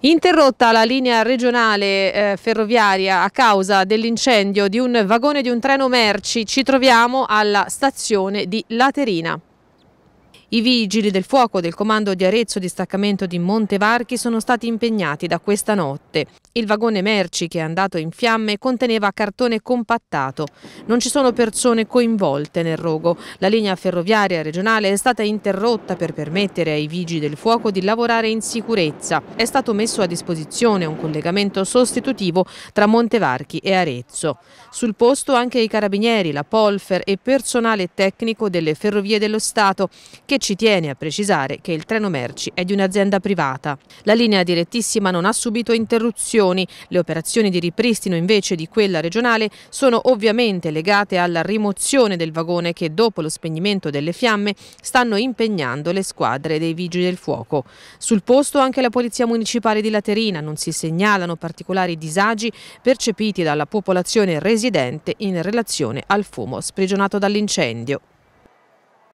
Interrotta la linea regionale eh, ferroviaria a causa dell'incendio di un vagone di un treno merci, ci troviamo alla stazione di Laterina. I vigili del fuoco del comando di Arezzo distaccamento di Montevarchi sono stati impegnati da questa notte. Il vagone merci che è andato in fiamme conteneva cartone compattato. Non ci sono persone coinvolte nel rogo. La linea ferroviaria regionale è stata interrotta per permettere ai vigili del fuoco di lavorare in sicurezza. È stato messo a disposizione un collegamento sostitutivo tra Montevarchi e Arezzo. Sul posto anche i carabinieri, la Polfer e personale tecnico delle Ferrovie dello Stato che che ci tiene a precisare che il treno merci è di un'azienda privata. La linea direttissima non ha subito interruzioni, le operazioni di ripristino invece di quella regionale sono ovviamente legate alla rimozione del vagone che dopo lo spegnimento delle fiamme stanno impegnando le squadre dei vigili del fuoco. Sul posto anche la Polizia Municipale di Laterina non si segnalano particolari disagi percepiti dalla popolazione residente in relazione al fumo sprigionato dall'incendio.